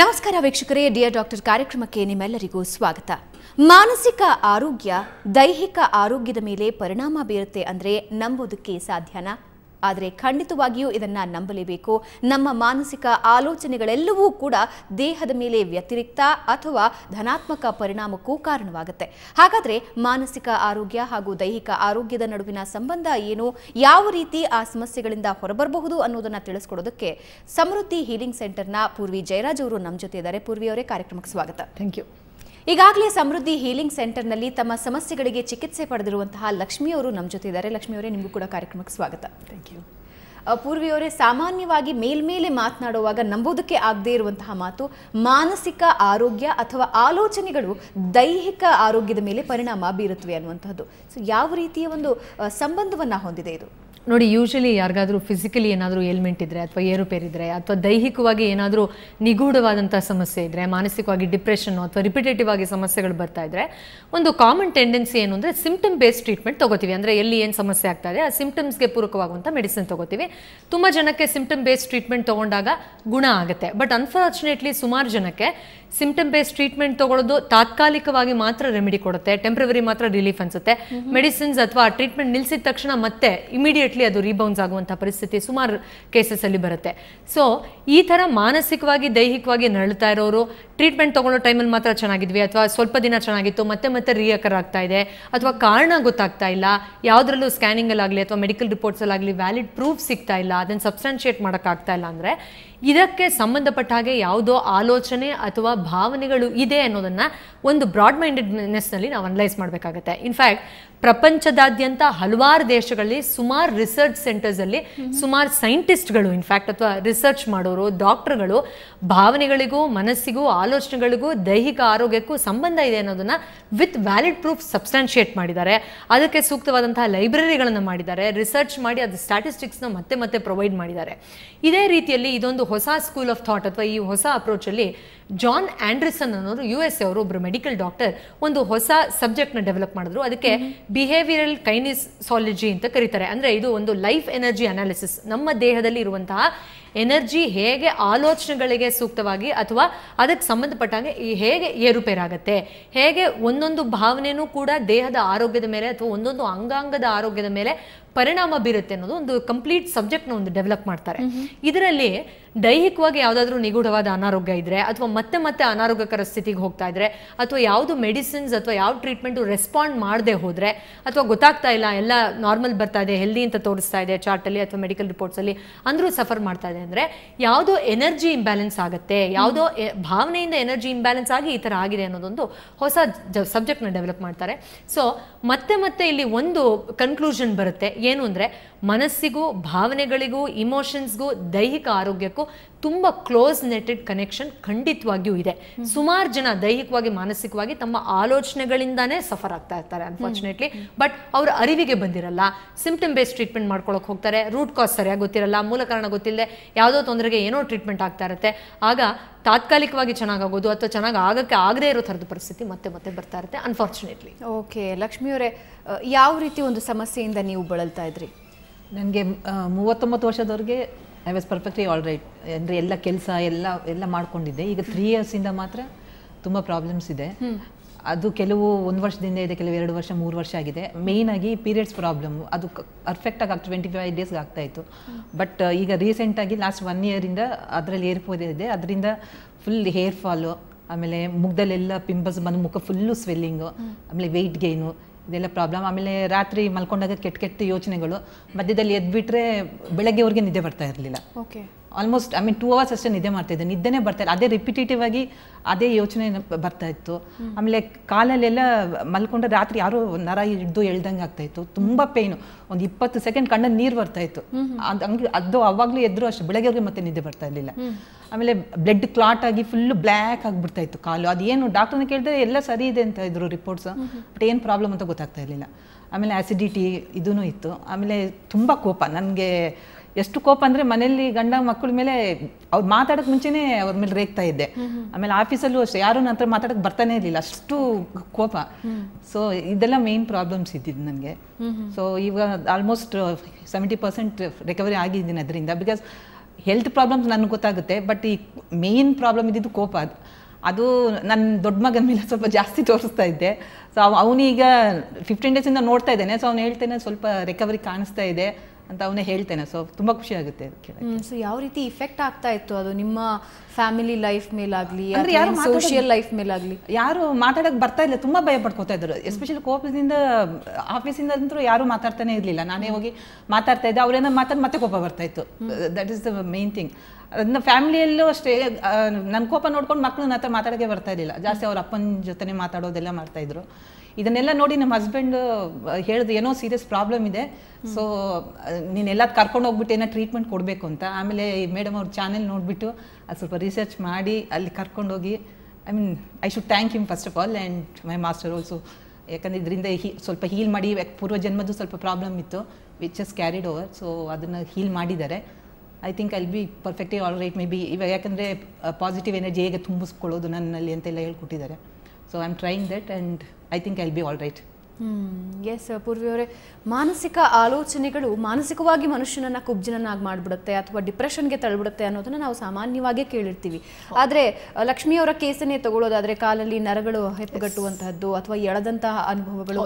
ನಮಸ್ಕಾರ ವೀಕ್ಷಕರೇ dear doctor ಕಾರ್ಯಕ್ರಮಕ್ಕೆ ನಿಮ್ಮೆಲ್ಲರಿಗೂ ಸ್ವಾಗತ ಮಾನಸಿಕ ಆರೋಗ್ಯ ದೈಹಿಕ ಆರೋಗ್ಯದ ಮೇಲೆ ಪರಿಣಾಮ ಬೀರುತ್ತೆ ಅಂದರೆ ನಂಬೋದಕ್ಕೆ ಸಾಧ್ಯನಾ ಆದರೆ ಖಂಡಿತವಾಗಿಯೂ ಇದನ್ನು ನಂಬಲೇಬೇಕು ನಮ್ಮ ಮಾನಸಿಕ ಆಲೋಚನೆಗಳೆಲ್ಲವೂ ಕೂಡ ದೇಹದ ಮೇಲೆ ವ್ಯತಿರಿಕ್ತ ಅಥವಾ ಧನಾತ್ಮಕ ಪರಿಣಾಮಕ್ಕೂ ಕಾರಣವಾಗುತ್ತೆ ಹಾಗಾದರೆ ಮಾನಸಿಕ ಆರೋಗ್ಯ ಹಾಗೂ ದೈಹಿಕ ಆರೋಗ್ಯದ ನಡುವಿನ ಸಂಬಂಧ ಏನು ಯಾವ ರೀತಿ ಆ ಸಮಸ್ಯೆಗಳಿಂದ ಹೊರಬರಬಹುದು ಅನ್ನೋದನ್ನು ತಿಳಿಸ್ಕೊಡೋದಕ್ಕೆ ಸಮೃದ್ಧಿ ಹೀಲಿಂಗ್ ಸೆಂಟರ್ನ ಪೂರ್ವಿ ಜಯರಾಜ್ ಅವರು ನಮ್ಮ ಜೊತೆ ಇದ್ದಾರೆ ಪೂರ್ವಿ ಅವರೇ ಕಾರ್ಯಕ್ರಮಕ್ಕೆ ಸ್ವಾಗತ ಥ್ಯಾಂಕ್ ಯು ಈಗಾಗಲೇ ಸಮೃದ್ಧಿ ಹೀಲಿಂಗ್ ಸೆಂಟರ್ನಲ್ಲಿ ತಮ್ಮ ಸಮಸ್ಯೆಗಳಿಗೆ ಚಿಕಿತ್ಸೆ ಪಡೆದಿರುವಂತಹ ಲಕ್ಷ್ಮಿ ಅವರು ನಮ್ಮ ಜೊತೆ ಇದ್ದಾರೆ ಲಕ್ಷ್ಮಿ ಅವರೇ ನಿಮಗೂ ಕೂಡ ಕಾರ್ಯಕ್ರಮಕ್ಕೆ ಸ್ವಾಗತ ಥ್ಯಾಂಕ್ ಯು ಪೂರ್ವಿಯವರೇ ಸಾಮಾನ್ಯವಾಗಿ ಮೇಲ್ಮೇಲೆ ಮಾತನಾಡುವಾಗ ನಂಬೋದಕ್ಕೆ ಆಗದೇ ಇರುವಂತಹ ಮಾತು ಮಾನಸಿಕ ಆರೋಗ್ಯ ಅಥವಾ ಆಲೋಚನೆಗಳು ದೈಹಿಕ ಆರೋಗ್ಯದ ಮೇಲೆ ಪರಿಣಾಮ ಬೀರುತ್ತವೆ ಅನ್ನುವಂಥದ್ದು ಸೊ ಯಾವ ರೀತಿಯ ಒಂದು ಸಂಬಂಧವನ್ನು ಹೊಂದಿದೆ ಇದು ನೋಡಿ ಯೂಶಲಿ ಯಾರಿಗಾದರೂ ಫಿಸಿಕಲಿ ಏನಾದರೂ ಏಲ್ಮೆಂಟ್ ಇದ್ದರೆ ಅಥವಾ ಏರುಪೇರಿದ್ರೆ ಅಥವಾ ದೈಹಿಕವಾಗಿ ಏನಾದರೂ ನಿಗೂಢವಾದಂಥ ಸಮಸ್ಯೆ ಇದ್ದರೆ ಮಾನಸಿಕವಾಗಿ ಡಿಪ್ರೆಷನ್ನು ಅಥವಾ ರಿಪಿಟೇಟಿವ್ ಆಗಿ ಸಮಸ್ಯೆಗಳು ಬರ್ತಾ ಇದ್ದರೆ ಒಂದು ಕಾಮನ್ ಟೆಂಡೆನ್ಸಿ ಏನು ಅಂದರೆ ಸಿಮ್ಟಮ್ ಬೇಸ್ಡ್ ಟ್ರೀಟ್ಮೆಂಟ್ ತಗೋತೀವಿ ಅಂದರೆ ಎಲ್ಲಿ ಏನು ಸಮಸ್ಯೆ ಆಗ್ತಾ ಇದೆ ಆ ಸಿಂಪ್ಟಮ್ಸ್ಗೆ ಪೂರಕವಾಗುವಂಥ ಮೆಡಿಸಿನ್ ತಗೋತೀವಿ ತುಂಬ ಜನಕ್ಕೆ ಸಿಮ್ಟಮ್ ಬೇಸ್ಡ್ ಟ್ರೀಟ್ಮೆಂಟ್ ತೊಗೊಂಡಾಗ ಗುಣ ಆಗುತ್ತೆ ಬಟ್ ಅನ್ಫಾರ್ಚುನೇಟ್ಲಿ ಸುಮಾರು ಜನಕ್ಕೆ ಸಿಂಪ್ಟಮ್ ಬೇಸ್ಡ್ ಟ್ರೀಟ್ಮೆಂಟ್ ತಗೊಳ್ಳೋದು ತಾತ್ಕಾಲಿಕವಾಗಿ ಮಾತ್ರ ರೆಮಿಡಿ ಕೊಡುತ್ತೆ ಟೆಂಪ್ರವರಿ ಮಾತ್ರ ರಿಲೀಫ್ ಅನ್ಸುತ್ತೆ ಮೆಡಿಸಿನ್ಸ್ ಅಥವಾ ಟ್ರೀಟ್ಮೆಂಟ್ ನಿಲ್ಸಿದ ತಕ್ಷಣ ಮತ್ತೆ ಇಮಿಡಿಯೇಟ್ಲಿ ಅದು ರೀಬೌನ್ಸ್ ಆಗುವಂತಹ ಪರಿಸ್ಥಿತಿ ಸುಮಾರು ಕೇಸಸ್ ಅಲ್ಲಿ ಬರುತ್ತೆ ಸೊ ಈ ತರ ಮಾನಸಿಕವಾಗಿ ದೈಹಿಕವಾಗಿ ನರಳುತ್ತಾ ಇರೋರು ಟ್ರೀಟ್ಮೆಂಟ್ ತೊಗೊಳ್ಳೋ ಟೈಮಲ್ಲಿ ಮಾತ್ರ ಚೆನ್ನಾಗಿದ್ವಿ ಅಥವಾ ಸ್ವಲ್ಪ ದಿನ ಚೆನ್ನಾಗಿತ್ತು ಮತ್ತೆ ಮತ್ತೆ ರಿಯಕರ್ ಆಗ್ತಾ ಇದೆ ಅಥವಾ ಕಾರಣ ಗೊತ್ತಾಗ್ತಾ ಇಲ್ಲ ಯಾವುದರಲ್ಲೂ ಸ್ಕ್ಯಾನಿಂಗಲ್ಲಾಗಲಿ ಅಥವಾ ಮೆಡಿಕಲ್ ರಿಪೋರ್ಟ್ಸಲ್ಲಾಗಲಿ ವ್ಯಾಲಿಡ್ ಪ್ರೂಫ್ ಸಿಗ್ತಾ ಇಲ್ಲ ಅದನ್ನು ಸಬ್ಸ್ಟಾನ್ಷಿಯೇಟ್ ಮಾಡೋಕ್ಕಾಗ್ತಾ ಇಲ್ಲ ಅಂದರೆ ಇದಕ್ಕೆ ಸಂಬಂಧಪಟ್ಟ ಹಾಗೆ ಯಾವುದೋ ಆಲೋಚನೆ ಅಥವಾ ಭಾವನೆಗಳು ಇದೆ ಅನ್ನೋದನ್ನು ಒಂದು ಬ್ರಾಡ್ ಮೈಂಡೆಡ್ನೆಸ್ನಲ್ಲಿ ನಾವು ಅನಲೈಸ್ ಮಾಡಬೇಕಾಗತ್ತೆ ಇನ್ಫ್ಯಾಕ್ಟ್ ಪ್ರಪಂಚದಾದ್ಯಂತ ಹಲವಾರು ದೇಶಗಳಲ್ಲಿ ಸುಮಾರು ರಿಸರ್ಚ್ ಸೆಂಟರ್ಸಲ್ಲಿ ಸುಮಾರು ಸೈಂಟಿಸ್ಟ್ಗಳು ಇನ್ಫ್ಯಾಕ್ಟ್ ಅಥವಾ ರಿಸರ್ಚ್ ಮಾಡೋರು ಡಾಕ್ಟರ್ಗಳು ಭಾವನೆಗಳಿಗೂ ಮನಸ್ಸಿಗೂ ಆಲೋಚನೆಗಳಿಗೂ ದೈಹಿಕ ಆರೋಗ್ಯಕ್ಕೂ ಸಂಬಂಧ ಇದೆ ಅನ್ನೋದನ್ನ ವಿತ್ ವ್ಯಾಲಿಡ್ ಪ್ರೂಫ್ ಸಬ್ಸ್ಟಾನ್ಶಿಯೇಟ್ ಮಾಡಿದ್ದಾರೆ ಅದಕ್ಕೆ ಸೂಕ್ತವಾದಂತಹ ಲೈಬ್ರರಿಗಳನ್ನು ಮಾಡಿದ್ದಾರೆ ರಿಸರ್ಚ್ ಮಾಡಿ ಅದು ಸ್ಟ್ಯಾಟಿಸ್ಟಿಕ್ಸ್ನ ಮತ್ತೆ ಮತ್ತೆ ಪ್ರೊವೈಡ್ ಮಾಡಿದ್ದಾರೆ ಇದೇ ರೀತಿಯಲ್ಲಿ ಇದೊಂದು ಹೊಸ ಸ್ಕೂಲ್ ಆಫ್ ಥಾಟ್ ಅಥವಾ ಈ ಹೊಸ ಅಪ್ರೋಚಲ್ಲಿ ಜಾನ್ ಆಂಡ್ರಿಸನ್ ಅನ್ನೋರು ಯು ಎಸ್ ಅವರು ಒಬ್ಬರು ಮೆಡಿಕಲ್ ಡಾಕ್ಟರ್ ಒಂದು ಹೊಸ ಸಬ್ಜೆಕ್ಟ್ನ ಡೆವಲಪ್ ಮಾಡಿದ್ರು ಅದಕ್ಕೆ ಬಿಹೇವಿಯರಲ್ ಕೈನಿಸಾಲಜಿ ಅಂತ ಕರೀತಾರೆ ಅಂದರೆ ಇದು ಒಂದು ಲೈಫ್ ಎನರ್ಜಿ ಅನಾಲಿಸಿಸ್ ನಮ್ಮ ದೇಹದಲ್ಲಿ ಇರುವಂತಹ ಎನರ್ಜಿ ಹೇಗೆ ಆಲೋಚನೆಗಳಿಗೆ ಸೂಕ್ತವಾಗಿ ಅಥವಾ ಅದಕ್ಕೆ ಸಂಬಂಧಪಟ್ಟಂಗೆ ಹೇಗೆ ಏರುಪೇರಾಗತ್ತೆ ಹೇಗೆ ಒಂದೊಂದು ಭಾವನೆನೂ ಕೂಡ ದೇಹದ ಆರೋಗ್ಯದ ಮೇಲೆ ಅಥವಾ ಒಂದೊಂದು ಅಂಗಾಂಗದ ಆರೋಗ್ಯದ ಮೇಲೆ ಪರಿಣಾಮ ಬೀರುತ್ತೆ ಅನ್ನೋದು ಒಂದು ಕಂಪ್ಲೀಟ್ ಸಬ್ಜೆಕ್ಟ್ನ ಒಂದು ಡೆವಲಪ್ ಮಾಡ್ತಾರೆ ಇದರಲ್ಲಿ ದೈಹಿಕವಾಗಿ ಯಾವುದಾದ್ರೂ ನಿಗೂಢವಾದ ಅನಾರೋಗ್ಯ ಇದ್ದರೆ ಅಥವಾ ಮತ್ತೆ ಮತ್ತೆ ಅನಾರೋಗ್ಯಕರ ಸ್ಥಿತಿಗೆ ಹೋಗ್ತಾ ಇದ್ದರೆ ಅಥವಾ ಯಾವುದು ಮೆಡಿಸಿನ್ಸ್ ಅಥವಾ ಯಾವ ಟ್ರೀಟ್ಮೆಂಟು ರೆಸ್ಪಾಂಡ್ ಮಾಡದೆ ಹೋದರೆ ಅಥವಾ ಗೊತ್ತಾಗ್ತಾ ಇಲ್ಲ ಎಲ್ಲ ನಾರ್ಮಲ್ ಬರ್ತಾ ಇದೆ ಹೆಲ್ದಿ ಅಂತ ತೋರಿಸ್ತಾ ಇದೆ ಚಾರ್ಟಲ್ಲಿ ಅಥವಾ ಮೆಡಿಕಲ್ ರಿಪೋರ್ಟ್ಸಲ್ಲಿ ಅಂದರೂ ಸಫರ್ ಮಾಡ್ತಾ ಇದೆ ಅಂದರೆ ಯಾವುದೋ ಎನರ್ಜಿ ಇಂಬ್ಯಾಲೆನ್ಸ್ ಆಗುತ್ತೆ ಯಾವುದೋ ಭಾವನೆಯಿಂದ ಎನರ್ಜಿ ಇಂಬ್ಯಾಲೆನ್ಸ್ ಆಗಿ ಈ ಥರ ಆಗಿದೆ ಅನ್ನೋದೊಂದು ಹೊಸ ಜ ಸಬ್ಜೆಕ್ಟ್ನ ಡೆವಲಪ್ ಮಾಡ್ತಾರೆ ಸೊ ಮತ್ತೆ ಮತ್ತೆ ಇಲ್ಲಿ ಒಂದು ಕನ್ಕ್ಲೂಷನ್ ಬರುತ್ತೆ ಏನು ಅಂದರೆ ಮನಸ್ಸಿಗೂ ಭಾವನೆಗಳಿಗೂ ಇಮೋಷನ್ಸ್ಗೂ ದೈಹಿಕ ಆರೋಗ್ಯಕ್ಕೂ ಮಾಡಬೇಕು ತುಂಬ ಕ್ಲೋಸ್ ನೆಟೆಡ್ ಕನೆಕ್ಷನ್ ಖಂಡಿತವಾಗಿಯೂ ಇದೆ ಸುಮಾರು ಜನ ದೈಹಿಕವಾಗಿ ಮಾನಸಿಕವಾಗಿ ತಮ್ಮ ಆಲೋಚನೆಗಳಿಂದಾನೇ ಸಫರ್ ಆಗ್ತಾ ಇರ್ತಾರೆ ಅನ್ಫಾರ್ಚುನೇಟ್ಲಿ ಬಟ್ ಅವ್ರ ಅರಿವಿಗೆ ಬಂದಿರಲ್ಲ ಸಿಂಪ್ಟಮ್ ಬೇಸ್ ಟ್ರೀಟ್ಮೆಂಟ್ ಮಾಡ್ಕೊಳ್ಳೋಕೆ ಹೋಗ್ತಾರೆ ರೂಟ್ ಕಾಸ್ ಸರಿಯಾಗಿ ಗೊತ್ತಿರಲ್ಲ ಮೂಲ ಕಾರಣ ಗೊತ್ತಿಲ್ಲದೆ ಯಾವುದೋ ತೊಂದರೆಗೆ ಏನೋ ಟ್ರೀಟ್ಮೆಂಟ್ ಆಗ್ತಾ ಇರುತ್ತೆ ಆಗ ತಾತ್ಕಾಲಿಕವಾಗಿ ಚೆನ್ನಾಗಾಗೋದು ಅಥವಾ ಚೆನ್ನಾಗಿ ಆಗಕ್ಕೆ ಆಗದೇ ಇರೋ ಥರದ ಪರಿಸ್ಥಿತಿ ಮತ್ತೆ ಮತ್ತೆ ಬರ್ತಾ ಇರುತ್ತೆ ಅನ್ಫಾರ್ಚುನೇಟ್ಲಿ ಓಕೆ ಲಕ್ಷ್ಮಿಯವರೇ ಯಾವ ರೀತಿ ಒಂದು ಸಮಸ್ಯೆಯಿಂದ ನೀವು ಬಳಲ್ತಾ ಇದ್ರಿ ನನಗೆ ಮೂವತ್ತೊಂಬತ್ತು ವರ್ಷದವರೆಗೆ I was perfectly all right ಅಂದರೆ ಎಲ್ಲ ಕೆಲಸ ಎಲ್ಲ ಎಲ್ಲ ಮಾಡ್ಕೊಂಡಿದ್ದೆ ಈಗ ತ್ರೀ ಇಯರ್ಸಿಂದ ಮಾತ್ರ ತುಂಬ ಪ್ರಾಬ್ಲಮ್ಸ್ ಇದೆ ಅದು ಕೆಲವು ಒಂದು ವರ್ಷದಿಂದ ಇದೆ ಕೆಲವು ಎರಡು ವರ್ಷ ಮೂರು ವರ್ಷ ಆಗಿದೆ ಮೇಯ್ನಾಗಿ ಪೀರಿಯಡ್ಸ್ ಪ್ರಾಬ್ಲಮ್ ಅದು ಪರ್ಫೆಕ್ಟಾಗಿ ಆಗಿ ಟ್ವೆಂಟಿ ಫೈವ್ ಡೇಸ್ಗೆ ಆಗ್ತಾ ಇತ್ತು ಬಟ್ uh, ಈಗ ರೀಸೆಂಟಾಗಿ ಲಾಸ್ಟ್ ಒನ್ ಇಯರಿಂದ ಅದರಲ್ಲಿ ಇದೆ ಅದರಿಂದ ಫುಲ್ ಹೇರ್ ಫಾಲು ಆಮೇಲೆ ಮುಖದಲ್ಲೆಲ್ಲ ಪಿಂಪಲ್ಸ್ ಬಂದು ಮುಖ ಫುಲ್ಲು ಸ್ವೆಲ್ಲಿಂಗು ಆಮೇಲೆ ವೆಯ್ಟ್ ಗೇನು ಇದೆಲ್ಲ ಪ್ರಾಬ್ಲಮ್ ಆಮೇಲೆ ರಾತ್ರಿ ಮಲ್ಕೊಂಡಾಗ ಕೆಟ್ಟ ಕೆಟ್ಟ ಯೋಚನೆಗಳು ಮಧ್ಯದಲ್ಲಿ ಎದ್ಬಿಟ್ರೆ ಬೆಳಗ್ಗೆವರೆಗೆ ನಿದ್ದೆ ಬರ್ತಾ ಇರಲಿಲ್ಲ okay almost I mean two hours ಅಷ್ಟೇ ನಿದ್ದೆ ಮಾಡ್ತಾ ಇದ್ದೆ ನಿದ್ದೆನೇ ಬರ್ತಾ ಇಲ್ಲ ಅದೇ ರಿಪಿಟೇಟಿವ್ ಆಗಿ ಅದೇ ಯೋಚನೆ ಬರ್ತಾ ಇತ್ತು ಆಮೇಲೆ ಕಾಲಲ್ಲೆಲ್ಲ ಮಲ್ಕೊಂಡ್ರೆ ರಾತ್ರಿ ಯಾರು ನರ ಹಿಡ್ದು ಎಳ್ದಂಗೆ ಆಗ್ತಾ ಇತ್ತು ತುಂಬ ಪೇನು ಒಂದು ಇಪ್ಪತ್ತು ಸೆಕೆಂಡ್ ಕಣ್ಣಲ್ಲಿ ನೀರು ಬರ್ತಾ ಇತ್ತು ಅದು ಹಂಗೆ ಅದು ಅವಾಗಲೂ ಎದ್ರು ಅಷ್ಟು ಬೆಳಗ್ಗೆ ಮತ್ತೆ ನಿದ್ದೆ ಬರ್ತಾ ಇರಲಿಲ್ಲ ಆಮೇಲೆ ಬ್ಲಡ್ ಕ್ಲಾಟ್ ಆಗಿ ಫುಲ್ಲು ಬ್ಲ್ಯಾಕ್ ಆಗಿಬಿಡ್ತಾ ಇತ್ತು ಕಾಲು ಅದೇನು ಡಾಕ್ಟರ್ನ ಕೇಳಿದ್ರೆ ಎಲ್ಲ ಸರಿ ಇದೆ ಅಂತ ಇದ್ರು ರಿಪೋರ್ಟ್ಸ್ ಬಟ್ ಏನು ಪ್ರಾಬ್ಲಮ್ ಅಂತ ಗೊತ್ತಾಗ್ತಾ ಇರಲಿಲ್ಲ ಆಮೇಲೆ ಆಸಿಡಿಟಿ ಇದೂ ಇತ್ತು ಆಮೇಲೆ ತುಂಬ ಕೋಪ ನನಗೆ ಎಷ್ಟು ಕೋಪ ಅಂದ್ರೆ ಮನೆಯಲ್ಲಿ ಗಂಡ ಮಕ್ಕಳ ಮೇಲೆ ಅವ್ರು ಮಾತಾಡಕ್ ಮುಂಚೆನೆ ಅವ್ರ ಮೇಲೆ ರೇಗ್ತಾ ಇದ್ದೆ ಆಮೇಲೆ ಆಫೀಸಲ್ಲೂ ಅಷ್ಟೇ ಯಾರು ನನ್ನ ಹತ್ರ ಮಾತಾಡಕ್ ಬರ್ತಾನೆ ಇರಲಿಲ್ಲ ಅಷ್ಟು ಕೋಪ ಸೊ ಇದೆಲ್ಲ ಮೇನ್ ಪ್ರಾಬ್ಲಮ್ಸ್ ಇದ್ದಿದ್ದು ನನಗೆ ಸೊ ಇವಾಗ ಆಲ್ಮೋಸ್ಟ್ ಸೆವೆಂಟಿ ಪರ್ಸೆಂಟ್ ರಿಕವರಿ ಆಗಿದ್ದೀನಿ ಅದರಿಂದ ಬಿಕಾಸ್ ಹೆಲ್ತ್ ಪ್ರಾಬ್ಲಮ್ಸ್ ನನಗೆ ಗೊತ್ತಾಗುತ್ತೆ ಬಟ್ ಈ ಮೇನ್ ಪ್ರಾಬ್ಲಮ್ ಇದ್ದಿದ್ದು ಕೋಪ ಅದು ಅದು ನನ್ನ ದೊಡ್ಡ ಮಗನ ಮೇಲೆ ಸ್ವಲ್ಪ ಜಾಸ್ತಿ ತೋರಿಸ್ತಾ ಇದ್ದೆ ಸೊ ಅವನೀಗ ಫಿಫ್ಟೀನ್ ಡೇಸಿಂದ ನೋಡ್ತಾ ಇದ್ದೇನೆ ಸೊ ಅವ್ನು ಹೇಳ್ತೇನೆ ಸ್ವಲ್ಪ ರಿಕವರಿ ಕಾಣಿಸ್ತಾ ಇದೆ ಅಂತ ಅವನೇ ಹೇಳ್ತೇನೆ ಸೊ ತುಂಬಾ ಖುಷಿ ಆಗುತ್ತೆ ಸೊ ಯಾವ ರೀತಿ ಇಫೆಕ್ಟ್ ಆಗ್ತಾ ಇತ್ತು ಅದು ನಿಮ್ಮ ಫ್ಯಾಮಿಲಿ ಲೈಫ್ ಮೇಲಾಗ್ಲಿ ಅಂದ್ರೆ ಯಾರು ಸೋಷಿಯಲ್ ಲೈಫ್ ಮೇಲಾಗ್ಲಿ ಯಾರು ಮಾತಾಡಕ್ಕೆ ಬರ್ತಾ ಇಲ್ಲ ತುಂಬಾ ಭಯ ಪಡ್ಕೋತಾ ಇದ್ರು ಎಸ್ಪೆಷಲಿ ಕೋಪದಿಂದ ಆಫೀಸಿಂದ ಅಂತೂ ಯಾರು ಮಾತಾಡ್ತಾನೆ ಇರ್ಲಿಲ್ಲ ನಾನೇ ಹೋಗಿ ಮಾತಾಡ್ತಾ ಇದ್ದೆ ಅವ್ರೇನೋ ಮಾತಾಡ್ ಮತ್ತೆ ಕೋಪ ಬರ್ತಾ ಇತ್ತು that is the main thing ಅದನ್ನ ಫ್ಯಾಮಿಲಿಯಲ್ಲೂ ಅಷ್ಟೇ ನನ್ನ ಕೋಪ ನೋಡ್ಕೊಂಡು ಮಕ್ಕಳು ನನ್ನ ಹತ್ರ ಬರ್ತಾ ಇರಲಿಲ್ಲ ಜಾಸ್ತಿ ಅವ್ರ ಅಪ್ಪನ ಜೊತೆನೇ ಮಾತಾಡೋದೆಲ್ಲ ಮಾಡ್ತಾ ಇದ್ರು ಇದನ್ನೆಲ್ಲ ನೋಡಿ ನಮ್ಮ ಹಸ್ಬೆಂಡ್ ಹೇಳ್ದು ಏನೋ ಸೀರಿಯಸ್ ಪ್ರಾಬ್ಲಮ್ ಇದೆ ಸೊ ನೀನೆಲ್ಲ ಕರ್ಕೊಂಡು ಹೋಗ್ಬಿಟ್ಟು ಏನೋ ಟ್ರೀಟ್ಮೆಂಟ್ ಕೊಡಬೇಕು ಅಂತ ಆಮೇಲೆ ಮೇಡಮ್ ಅವ್ರ ಚಾನೆಲ್ ನೋಡಿಬಿಟ್ಟು ಅದು ಸ್ವಲ್ಪ ರಿಸರ್ಚ್ ಮಾಡಿ ಅಲ್ಲಿ ಕರ್ಕೊಂಡೋಗಿ I mean I should thank him first of all and my master also ಯಾಕಂದರೆ ಇದರಿಂದ ಹೀ ಸ್ವಲ್ಪ ಹೀಲ್ ಮಾಡಿ ಪೂರ್ವ ಜನ್ಮದ್ದು ಸ್ವಲ್ಪ ಪ್ರಾಬ್ಲಮ್ ಇತ್ತು which is carried over so ಅದನ್ನು ಹೀಲ್ ಮಾಡಿದ್ದಾರೆ ಐ ಥಿಂಕ್ ಅಲ್ಲಿ be perfectly all right maybe ಇವಾಗ ಯಾಕಂದರೆ ಪಾಸಿಟಿವ್ ಎನರ್ಜಿ ಹೇಗೆ ತುಂಬಿಸ್ಕೊಳ್ಳೋದು ನನ್ನಲ್ಲಿ ಅಂತೆಲ್ಲ ಹೇಳ್ಕೊಟ್ಟಿದ್ದಾರೆ so I am trying that and I think I'll be all right. Yes Poorvi ಅವರೇ ಮಾನಸಿಕ ಆಲೋಚನೆಗಳು ಮಾನಸಿಕವಾಗಿ ಮನುಷ್ಯನನ್ನ ಕುಬ್ಜನನ್ನಾಗಿ ಮಾಡಿಬಿಡುತ್ತೆ ಅಥವಾ ಡಿಪ್ರೆಷನ್ಗೆ ತಳ್ಳಿಬಿಡುತ್ತೆ ಅನ್ನೋದನ್ನ ನಾವು ಸಾಮಾನ್ಯವಾಗಿ ಕೇಳಿರ್ತೀವಿ ಆದರೆ ಲಕ್ಷ್ಮಿಯವರ ಕೇಸನ್ನೇ ತಗೊಳ್ಳೋದಾದ್ರೆ ಕಾಲಲ್ಲಿ ನರಗಳು ಹೆಪ್ಪುಗಟ್ಟುವಂತಹದ್ದು ಅಥವಾ ಎಳೆದಂತಹ ಅನುಭವಗಳು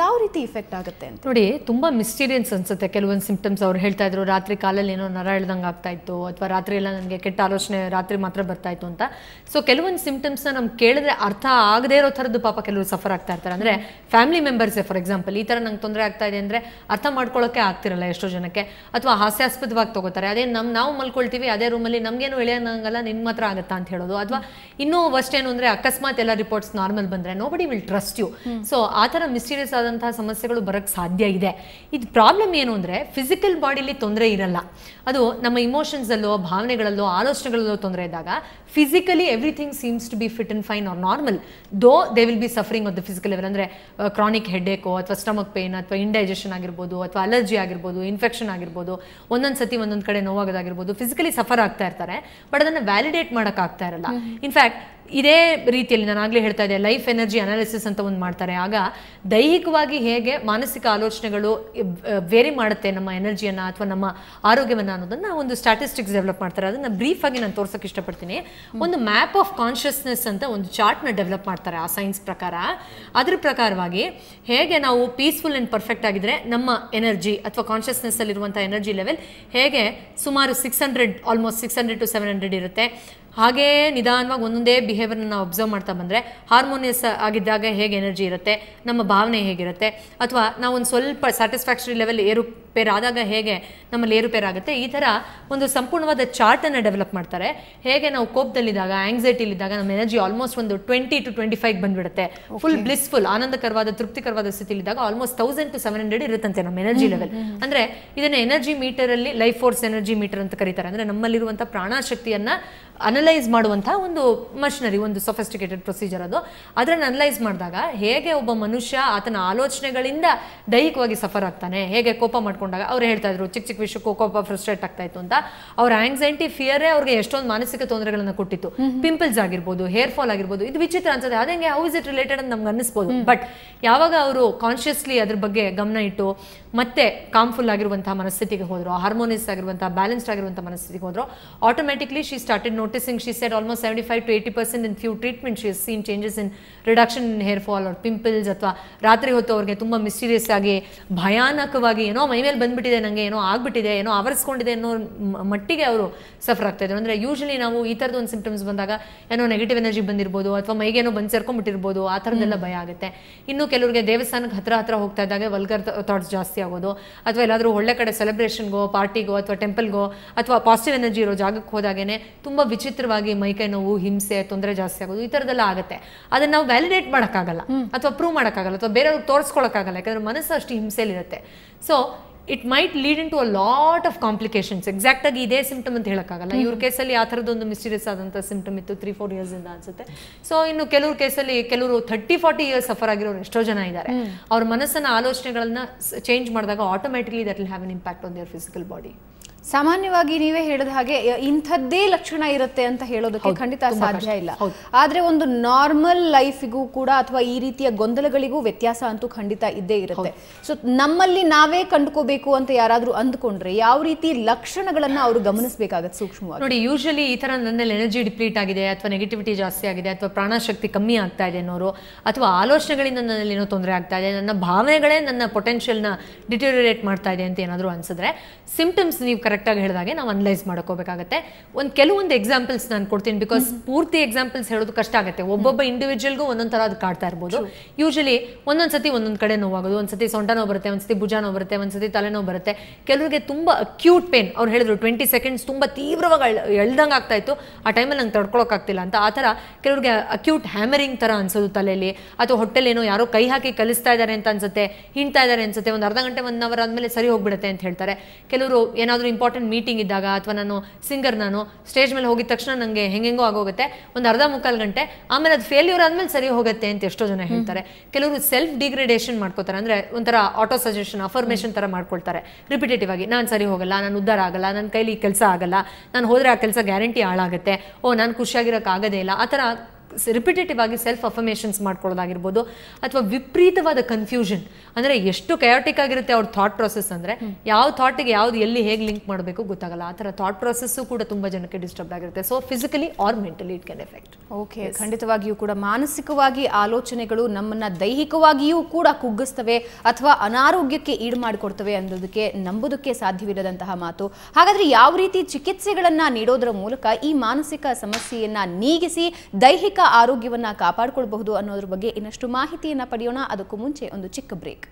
ಯಾವ ರೀತಿ ಇಫೆಕ್ಟ್ ಆಗುತ್ತೆ ಅಂತ ನೋಡಿ ತುಂಬಾ ಮಿಸ್ಟೀರಿಯನ್ಸ್ ಅನ್ಸುತ್ತೆ ಕೆಲವೊಂದು ಸಿಂಪ್ಟಮ್ಸ್ ಅವ್ರು ಹೇಳ್ತಾ ಇದ್ರು ರಾತ್ರಿ ಕಾಲಲ್ಲಿ ಏನೋ ನರ ಎಳ್ದಂಗೆ ಆಗ್ತಾ ಇತ್ತು ಅಥವಾ ರಾತ್ರಿ ಎಲ್ಲ ನನಗೆ ಕೆಟ್ಟ ಆಲೋಚನೆ ರಾತ್ರಿ ಮಾತ್ರ ಬರ್ತಾ ಇತ್ತು ಅಂತ ಸೊ ಕೆಲವೊಂದು ಸಿಂಪ್ಟಮ್ಸ್ನ ನಮ್ಗೆ ಕೇಳಿದ್ರೆ ಅರ್ಥ ಆಗದೇ ಇರೋ ಥರದ್ದು ಪಾಪ ಕೆಲವರು ಸಫರ್ ಆಗ್ತಾ ಇರ್ತಾರೆ ಅಂದರೆ ಫ್ಯಾಮಿಲಿ ಮೆಂಬರ್ಸೇ ಫಾರ್ ಎಕ್ಸಾಂಪಲ್ ಈ ಥರ ನಂಗೆ ತೊಂದರೆ ಆಗ್ತಾ ಇದೆ ಅಂದರೆ ಅರ್ಥ ಮಾಡ್ಕೊಳ್ಳೋಕೆ ಆಗ್ತಿರಲ್ಲ ಎಷ್ಟೋ ಜನಕ್ಕೆ ಅಥವಾ ಹಾಸ್ಯಾಸ್ಪದವಾಗಿ ತೊಗೋತಾರೆ ಅದೇ ನಮ್ಮ ನಾವು ಮಲ್ಕೊಳ್ತೀವಿ ಅದೇ ರೂಮಲ್ಲಿ ನಮಗೇನು ಎಳೆಯೋಂಗಲ್ಲ ನಿಮ್ಮ ಮಾತ್ರ ಆಗುತ್ತಾ ಅಂತ ಹೇಳೋದು ಅಥವಾ ಇನ್ನೂ ವಸ್ಟ್ ಏನು ಅಂದರೆ ಅಕಸ್ಮಾತ್ ಎಲ್ಲ ರಿಪೋರ್ಟ್ಸ್ ನಾರ್ಮಲ್ ಬಂದರೆ nobody will trust you so ಆ ಥರ ಮಿಸ್ಟೀರಿಯಸ್ ಆದಂತಹ ಸಮಸ್ಯೆಗಳು ಬರೋಕ್ಕೆ ಸಾಧ್ಯ ಇದೆ ಇದು ಪ್ರಾಬ್ಲಮ್ ಏನು ಅಂದರೆ ಫಿಸಿಕಲ್ ಬಾಡಿಲಿ ತೊಂದರೆ ಇರಲ್ಲ ಅದು ನಮ್ಮ ಇಮೋಷನ್ಸಲ್ಲೋ ಭಾವನೆಗಳಲ್ಲೋ ಆಲೋಚನೆಗಳಲ್ಲೋ ತೊಂದರೆ ಇದ್ದಾಗ physically everything seems to be fit and fine or normal though they will be suffering of the physical level ಅಂದರೆ ಕ್ರಾನಿಕ್ ಕ್ರಾನಿಕ್ ಅಥವಾ ಸ್ಟಮಕ್ ಪೇನ್ ಅಥವಾ ಇಂಡೈಜೆಷನ್ ಆಗಿರ್ಬೋದು ಅಥವಾ ಅಲರ್ಜಿ ಆಗಿರ್ಬೋದು ಇನ್ಫೆಕ್ಷನ್ ಆಗಿರ್ಬೋದು ಒಂದೊಂದು ಸತಿ ಒಂದೊಂದು ಕಡೆ ನೋವಾಗೋದಾಗಿರ್ಬೋದು ಫಿಸಿಕಲಿ ಸಫರ್ ಆಗ್ತಾ ಇರ್ತಾರೆ ಬಟ್ ಅದನ್ನು ವ್ಯಾಲಿಡೇಟ್ ಮಾಡೋಕ್ಕಾಗ್ತಾ ಇರಲ್ಲ ಇನ್ಫ್ಯಾಕ್ಟ್ ಇದೇ ರೀತಿಯಲ್ಲಿ ನಾನು ಆಗಲೇ ಹೇಳ್ತಾ ಇದ್ದೆ ಲೈಫ್ ಎನರ್ಜಿ ಅನಾಲಿಸಿಸ್ ಅಂತ ಒಂದು ಮಾಡ್ತಾರೆ ಆಗ ದೈಹಿಕವಾಗಿ ಹೇಗೆ ಮಾನಸಿಕ ಆಲೋಚನೆಗಳು ವೇರಿ ಮಾಡುತ್ತೆ ನಮ್ಮ ಎನರ್ಜಿಯನ್ನು ಅಥವಾ ನಮ್ಮ ಆರೋಗ್ಯವನ್ನು ಅನ್ನೋದನ್ನು ಒಂದು ಸ್ಟ್ಯಾಟಿಸ್ಟಿಕ್ಸ್ ಡೆವಲಪ್ ಮಾಡ್ತಾರೆ ಅದನ್ನು ಬ್ರೀಫಾಗಿ ನಾನು ತೋರ್ಸೋಕೆ ಇಷ್ಟಪಡ್ತೀನಿ ಒಂದು ಮ್ಯಾಪ್ ಆಫ್ ಕಾನ್ಷಿಯಸ್ನೆಸ್ ಅಂತ ಒಂದು ಚಾರ್ಟ್ನ ಡೆವಲಪ್ ಮಾಡ್ತಾರೆ ಆ ಸೈನ್ಸ್ ಪ್ರಕಾರ ಅದ್ರ ಪ್ರಕಾರವಾಗಿ ಹೇಗೆ ನಾವು ಪೀಸ್ಫುಲ್ ಆ್ಯಂಡ್ ಪರ್ಫೆಕ್ಟ್ ಆಗಿದ್ರೆ ನಮ್ಮ ಎನರ್ಜಿ ಅಥವಾ ಕಾನ್ಷಿಯಸ್ನೆಸ್ಸಲ್ಲಿರುವಂಥ ಎನರ್ಜಿ ಲೆವೆಲ್ ಹೇಗೆ ಸುಮಾರು six hundred almost six hundred to seven hundred ಇರುತ್ತೆ ಹಾಗೇ ನಿಧಾನವಾಗಿ ಒಂದೊಂದೇ ಬಿಹೇವಿಯರ್ ನಾವು ಅಬ್ಸರ್ವ್ ಮಾಡ್ತಾ ಬಂದರೆ ಹಾರ್ಮೋನಿಯಸ್ ಆಗಿದ್ದಾಗ ಹೇಗೆ ಎನರ್ಜಿ ಇರುತ್ತೆ ನಮ್ಮ ಭಾವನೆ ಹೇಗಿರುತ್ತೆ ಅಥವಾ ನಾವು ಒಂದು ಸ್ವಲ್ಪ ಸ್ಯಾಟಿಸ್ಫ್ಯಾಕ್ಷರಿ ಲೆವೆಲ್ ಏರುಪೇರಾದಾಗ ಹೇಗೆ ನಮ್ಮಲ್ಲಿ ಏರುಪೇರಾಗುತ್ತೆ ಈ ಥರ ಒಂದು ಸಂಪೂರ್ಣವಾದ ಚಾರ್ಟನ್ನು ಡೆವಲಪ್ ಮಾಡ್ತಾರೆ ಹೇಗೆ ನಾವು ಕೋಪದಲ್ಲಿದ್ದಾಗ ಇಲ್ಲಿದ್ದಾಗ ನಮ್ಮ ಎನರ್ಜಿ ಆಲ್ಮೋಸ್ಟ್ ಒಂದು ಟ್ವೆಂಟಿ ಟು ಟ್ವೆಂಟಿ ಫೈವ್ ಬಂದುಬಿಡುತ್ತೆ ಫುಲ್ ಬ್ಲಿಸ್ಫುಲ್ ಆನಂದಕರವಾದ ತೃಪ್ತಿಕರವಾದ ಸ್ಥಿತಿಲಿದ್ದಾಗ almost thousand to seven hundred ಇರುತ್ತಂತೆ ನಮ್ಮ ಎನರ್ಜಿ ಲೆವೆಲ್ ಅಂದರೆ ಇದನ್ನು ಎನರ್ಜಿ ಮೀಟರಲ್ಲಿ ಲೈಫ್ ಫೋರ್ಸ್ ಎನರ್ಜಿ ಮೀಟರ್ ಅಂತ ಕರೀತಾರೆ ಅಂದರೆ ನಮ್ಮಲ್ಲಿರುವಂಥ ಪ್ರಾಣಶಕ್ತಿಯನ್ನು ಅನಲೈಸ್ ಮಾಡುವಂತಹ ಒಂದು ಮಷಿನರಿ ಒಂದು ಸೊಫೆಸ್ಟಿಕೇಟೆಡ್ ಪ್ರೊಸೀಜರ್ ಅದು ಅದನ್ನು ಅನಲೈಸ್ ಮಾಡಿದಾಗ ಹೇಗೆ ಒಬ್ಬ ಮನುಷ್ಯ ಆತನ ಆಲೋಚನೆಗಳಿಂದ ದೈಹಿಕವಾಗಿ ಸಫರ್ ಆಗ್ತಾನೆ ಹೇಗೆ ಕೋಪ ಮಾಡ್ಕೊಂಡಾಗ ಅವ್ರು ಹೇಳ್ತಾ ಇದ್ರು ಚಿಕ್ಕ ಚಿಕ್ಕ ವಿಷಯಕ್ಕೂ ಕೋಪ ಫ್ರಸ್ಟ್ರೇಟ್ ಆಗ್ತಾ ಇತ್ತು ಅಂತ ಅವ್ರ ಆಂಗ್ಸೈಟಿ ಫಿಯರೇ ಅವ್ರಿಗೆ ಎಷ್ಟೊಂದು ಮಾನಸಿಕ ತೊಂದರೆಗಳನ್ನು ಕೊಟ್ಟಿತ್ತು ಪಿಂಪಲ್ಸ್ ಆಗಿರ್ಬೋದು ಹೇರ್ ಫಾಲ್ ಆಗಿರ್ಬೋದು ಇದು ವಿಚಿತ್ರ ಅನ್ಸುತ್ತೆ ಅದಂಗೆ ಹೌ ಇಸ್ ಇಟ್ ರಿಲೇಟೆಡ್ ಅಂತ ನಮ್ಗೆ ಅನ್ನಿಸ್ಬೋದು ಬಟ್ ಯಾವಾಗ ಅವರು ಕಾನ್ಷಿಯಸ್ಲಿ ಅದ್ರ ಬಗ್ಗೆ ಗಮನ ಇಟ್ಟು ಮತ್ತೆ ಕಾಮ್ಫುಲ್ ಆಗಿರುವಂತಹ ಮನಸ್ಥಿತಿಗೆ ಹೋದ್ರು ಹಾರ್ಮೋನಿಯಸ್ ಆಗಿರುವಂತಹ ಬ್ಯಾಲೆನ್ಸ್ಡ್ ಆಗಿರುವಂತಹ ಮನಸ್ಥಿತಿಗೆ ಹೋದ್ರು automatically she started note noticing she said almost 75 to 80 percent in few treatments she has seen changes in reduction in hair fall or pimples ಅಥವಾ ರಾತ್ರಿ ಹೊತ್ತು ಅವ್ರಿಗೆ ತುಂಬ ಮಿಸ್ಟೀರಿಯಸ್ ಆಗಿ ಭಯಾನಕವಾಗಿ ಏನೋ ಮೈ ಮೇಲೆ ಬಂದ್ಬಿಟ್ಟಿದೆ ನನಗೆ ಏನೋ ಆಗ್ಬಿಟ್ಟಿದೆ ಏನೋ ಆವರಿಸ್ಕೊಂಡಿದೆ ಅನ್ನೋ ಮಟ್ಟಿಗೆ ಅವರು ಸಫರ್ ಆಗ್ತಾ ಇದ್ದಾರೆ ಅಂದರೆ ಯೂಶಲಿ ನಾವು ಈ ಥರದ ಒಂದು ಸಿಂಪ್ಟಮ್ಸ್ ಬಂದಾಗ ಏನೋ ನೆಗೆಟಿವ್ ಎನರ್ಜಿ ಬಂದಿರ್ಬೋದು ಅಥವಾ ಮೈಗೇನೋ ಬಂದು ಸೇರ್ಕೊಂಡ್ಬಿಟ್ಟಿರ್ಬೋದು ಆ ಥರದ್ದೆಲ್ಲ ಭಯ ಆಗುತ್ತೆ ಇನ್ನು ಕೆಲವರಿಗೆ ದೇವಸ್ಥಾನಕ್ಕೆ ಹತ್ರ ಹತ್ರ ಹೋಗ್ತಾ ಇದ್ದಾಗ ವಲ್ಗರ್ ಥಾಟ್ಸ್ ಜಾಸ್ತಿ ಆಗೋದು ಅಥವಾ ಎಲ್ಲಾದರೂ ಒಳ್ಳೆ ಕಡೆ ಸೆಲೆಬ್ರೇಷನ್ಗೋ ಪಾರ್ಟಿಗೋ ಅಥವಾ ಟೆಂಪಲ್ಗೋ ಅಥವಾ ಪಾಸಿಟಿವ್ ಎನರ್ಜಿ ಇರೋ ಜಾಗಕ್ಕೆ ಹೋದಾಗೇನೆ ತುಂಬ ವಿಚಿತ್ರವಾಗಿ ಮೈಕೈ ನೋವು ಹಿಂಸೆ ತೊಂದರೆ ಜಾಸ್ತಿ ಆಗೋದು ಈ ಥರದ್ದೆಲ್ಲ ಆಗುತ್ತೆ ಅದನ್ನ ನಾವು ವ್ಯಾಲಿಡೇಟ್ ಮಾಡೋಕ್ಕಾಗಲ್ಲ ಅಥವಾ ಪ್ರೂವ್ ಮಾಡೋಕ್ಕಾಗಲ್ಲ ಅಥವಾ ಬೇರೆಯವ್ರಿಗೆ ತೋರಿಸ್ಕೊಳಕಾಗಲ್ಲ ಯಾಕಂದ್ರೆ ಮನಸ್ಸು ಅಷ್ಟು ಇರುತ್ತೆ so it might lead into a lot of complications exact ಆಗಿ ಇದೇ ಸಿಂಪ್ಟಮ್ ಅಂತ ಹೇಳೋಕ್ಕಾಗಲ್ಲ ಇವ್ರ ಕೇಸಲ್ಲಿ ಆ ಒಂದು ಮಿಸ್ಟೀರಿಯಸ್ ಆದಂಥ ಸಿಂಪ್ಟಮ್ ಇತ್ತು ತ್ರೀ ಫೋರ್ ಇಂದ ಅನ್ಸುತ್ತೆ ಸೊ ಇನ್ನು ಕೆಲವ್ರ ಕೇಸಲ್ಲಿ ಕೆಲವರು ಥರ್ಟಿ ಫಾರ್ಟಿ ಇಯರ್ಸ್ ಸಫರ್ ಆಗಿರೋರು ಎಷ್ಟೋ ಜನ ಇದ್ದಾರೆ ಅವ್ರ ಮನಸ್ಸನ್ನು ಆಲೋಚನೆಗಳನ್ನ ಚೇಂಜ್ ಮಾಡಿದಾಗ automatically that will have an impact on their physical body ಸಾಮಾನ್ಯವಾಗಿ ನೀವೇ ಹೇಳಿದ ಹಾಗೆ ಇಂಥದ್ದೇ ಲಕ್ಷಣ ಇರುತ್ತೆ ಅಂತ ಹೇಳೋದಕ್ಕೆ ಖಂಡಿತ ಸಾಧ್ಯ ಇಲ್ಲ ಆದ್ರೆ ಒಂದು ನಾರ್ಮಲ್ ಲೈಫಿಗೂ ಕೂಡ ಅಥವಾ ಈ ರೀತಿಯ ಗೊಂದಲಗಳಿಗೂ ವ್ಯತ್ಯಾಸ ಅಂತೂ ಖಂಡಿತ ಇದ್ದೇ ಇರುತ್ತೆ ಸೊ ನಮ್ಮಲ್ಲಿ ನಾವೇ ಕಂಡುಕೋಬೇಕು ಅಂತ ಯಾರಾದ್ರೂ ಅಂದ್ಕೊಂಡ್ರೆ ಯಾವ ರೀತಿ ಲಕ್ಷಣಗಳನ್ನ ಅವರು ಗಮನಿಸಬೇಕಾಗತ್ತೆ ಸೂಕ್ಷ್ಮವಾಗಿ ನೋಡಿ ಯೂಶಲಿ ಈ ತರ ನನ್ನಲ್ಲಿ ಎನರ್ಜಿ ಡಿಪ್ಲೀಟ್ ಆಗಿದೆ ಅಥವಾ ನೆಗೆಟಿವಿಟಿ ಜಾಸ್ತಿ ಆಗಿದೆ ಅಥವಾ ಪ್ರಾಣಶಕ್ತಿ ಕಮ್ಮಿ ಆಗ್ತಾ ಇದೆ ಅನ್ನೋರು ಅಥವಾ ಆಲೋಚನೆಗಳಿಂದ ನನ್ನಲ್ಲಿ ಏನೋ ತೊಂದರೆ ಆಗ್ತಾ ಇದೆ ನನ್ನ ಭಾವನೆಗಳೇ ನನ್ನ ನ ಡಿಟೋರಿಯೇಟ್ ಮಾಡ್ತಾ ಇದೆ ಅಂತ ಏನಾದರೂ ಅನ್ಸಿದ್ರೆ ಸಿಂಪ್ಟಮ್ಸ್ ನೀವು ಕರೆಕ್ಟ್ ಕರೆಕ್ಟಾಗಿ ಹೇಳಿದಾಗೆ ನಾವು ಅನಲೈಸ್ ಮಾಡ್ಕೋಬೇಕಾಗತ್ತೆ ಒಂದು ಕೆಲವೊಂದು ಎಕ್ಸಾಂಪಲ್ಸ್ ನಾನು ಕೊಡ್ತೀನಿ ಬಿಕಾಸ್ ಪೂರ್ತಿ ಎಕ್ಸಾಂಪಲ್ಸ್ ಹೇಳೋದು ಕಷ್ಟ ಆಗುತ್ತೆ ಒಬ್ಬೊಬ್ಬ ಇಂಡಿವಿಜುವಲ್ಗೂ ಒಂದೊಂದು ಥರ ಅದು ಕಾಡ್ತಾ ಇರ್ಬೋದು ಯೂಶಲಿ ಒಂದೊಂದು ಸತಿ ಒಂದೊಂದು ಕಡೆ ನೋವಾಗೋದು ಒಂದ್ಸತಿ ಸೊಂಟ ನೋವು ಬರುತ್ತೆ ಒಂದ್ಸತಿ ಭುಜ ನೋವು ಬರುತ್ತೆ ಒಂದ್ಸತಿ ತಲೆನೋವು ಬರುತ್ತೆ ಕೆಲವರಿಗೆ ತುಂಬ ಅಕ್ಯೂಟ್ ಪೇನ್ ಅವ್ರು ಹೇಳಿದ್ರು ಟ್ವೆಂಟಿ ಸೆಕೆಂಡ್ಸ್ ತುಂಬ ತೀವ್ರವಾಗಿ ಎಳ್ದಂಗೆ ಆಗ್ತಾ ಇತ್ತು ಆ ಟೈಮಲ್ಲಿ ನಂಗೆ ತಡ್ಕೊಳಕ್ಕಾಗ್ತಿಲ್ಲ ಅಂತ ಆ ಥರ ಕೆಲವರಿಗೆ ಅಕ್ಯೂಟ್ ಹ್ಯಾಮರಿಂಗ್ ಥರ ಅನ್ಸೋದು ತಲೆಯಲ್ಲಿ ಅಥವಾ ಹೊಟ್ಟೆಲಿ ಏನೋ ಯಾರೋ ಕೈ ಹಾಕಿ ಕಲಿಸ್ತಾ ಇದ್ದಾರೆ ಅಂತ ಅನ್ಸುತ್ತೆ ಹಿಂಡ್ತಾ ಇದ್ದಾರೆ ಅನ್ಸುತ್ತೆ ಒಂದು ಅರ್ಧ ಗಂಟೆ ಒನ್ ಅವರ್ ಆದಮೇಲೆ ಸರಿ ಹೋಗ್ಬಿಡುತ್ತೆ ಅಂತ ಹೇಳ್ತಾರೆ ಕೆಲವರು ಏನಾದರೂ ಇಂಪಾರ್ಟೆಂಟ್ ಇಂಪಾರ್ಟೆಂಟ್ ಮೀಟಿಂಗ್ ಇದ್ದಾಗ ಅಥವಾ ನಾನು ಸಿಂಗರ್ ನಾನು ಸ್ಟೇಜ್ ಮೇಲೆ ಹೋಗಿದ ತಕ್ಷಣ ನನಗೆ ಹೆಂಗೆಂಗೋ ಆಗೋಗುತ್ತೆ ಒಂದು ಅರ್ಧ ಮುಕ್ಕಾಲು ಗಂಟೆ ಆಮೇಲೆ ಅದು ಫೇಲ್ಯೂರ್ ಆದ್ಮೇಲೆ ಸರಿ ಹೋಗುತ್ತೆ ಅಂತ ಎಷ್ಟೋ ಜನ ಹೇಳ್ತಾರೆ ಕೆಲವರು ಸೆಲ್ಫ್ ಡಿಗ್ರೇಡೇಷನ್ ಮಾಡ್ಕೋತಾರೆ ಅಂದರೆ ಒಂಥರ ಆಟೋ ಸಜೆಷನ್ ಅಫರ್ಮೇಷನ್ ಥರ ಮಾಡ್ಕೊಳ್ತಾರೆ ರಿಪಿಟೇಟಿವ್ ಆಗಿ ನಾನು ಸರಿ ಹೋಗಲ್ಲ ನಾನು ಉದ್ದಾರ ಆಗಲ್ಲ ನನ್ನ ಕೈಲಿ ಕೆಲಸ ಆಗಲ್ಲ ನಾನು ಹೋದರೆ ಆ ಕೆಲಸ ಗ್ಯಾರಂಟಿ ಹಾಳಾಗುತ್ತೆ ಓ ನಾನು ಖುಷಿಯಾಗಿರೋಕ್ಕಾಗದೇ ಇಲ್ಲ ಆ ಥರ ರಿಪಿಟೇಟಿವ್ ಆಗಿ ಸೆಲ್ಫ್ ಅಫರ್ಮೇಷನ್ಸ್ ಮಾಡ್ಕೊಳ್ಳೋದಾಗಿರ್ಬೋದು ಅಥವಾ ವಿಪರೀತವಾದ ಕನ್ಫ್ಯೂಷನ್ ಅಂದರೆ ಎಷ್ಟು ಕಯಾಟಿಕ್ ಆಗಿರುತ್ತೆ ಅವ್ರ ಥಾಟ್ ಪ್ರಾಸೆಸ್ ಅಂದರೆ ಯಾವ ಥಾಟಿಗೆ ಯಾವ್ದು ಎಲ್ಲಿ ಹೇಗೆ ಲಿಂಕ್ ಮಾಡಬೇಕು ಗೊತ್ತಾಗಲ್ಲ ಆ ಥರ ಥಾಟ್ ಪ್ರೊಸೆಸ್ಸು ಕೂಡ ತುಂಬ ಜನಕ್ಕೆ ಡಿಸ್ಟರ್ಬ್ ಆಗಿರುತ್ತೆ so physically or mentally it can effect okay ಖಂಡಿತವಾಗಿಯೂ ಕೂಡ ಮಾನಸಿಕವಾಗಿ ಆಲೋಚನೆಗಳು ನಮ್ಮನ್ನು ದೈಹಿಕವಾಗಿಯೂ ಕೂಡ ಕುಗ್ಗಿಸ್ತವೆ ಅಥವಾ ಅನಾರೋಗ್ಯಕ್ಕೆ ಈಡು ಮಾಡಿಕೊಡ್ತವೆ ಅನ್ನೋದಕ್ಕೆ ನಂಬುದಕ್ಕೆ ಸಾಧ್ಯವಿಲ್ಲದಂತಹ ಮಾತು ಹಾಗಾದರೆ ಯಾವ ರೀತಿ ಚಿಕಿತ್ಸೆಗಳನ್ನು ನೀಡೋದರ ಮೂಲಕ ಈ ಮಾನಸಿಕ ಸಮಸ್ಯೆಯನ್ನು ನೀಗಿಸಿ ದೈಹಿಕ ಆರೋಗ್ಯವನ್ನು ಕಾಪಾಡಿಕೊಳ್ಬಹುದು ಅನ್ನೋದ್ರ ಬಗ್ಗೆ ಇನ್ನಷ್ಟು ಮಾಹಿತಿಯನ್ನು ಪಡೆಯೋಣ ಅದಕ್ಕೂ ಮುಂಚೆ ಒಂದು ಚಿಕ್ಕ ಬ್ರೇಕ್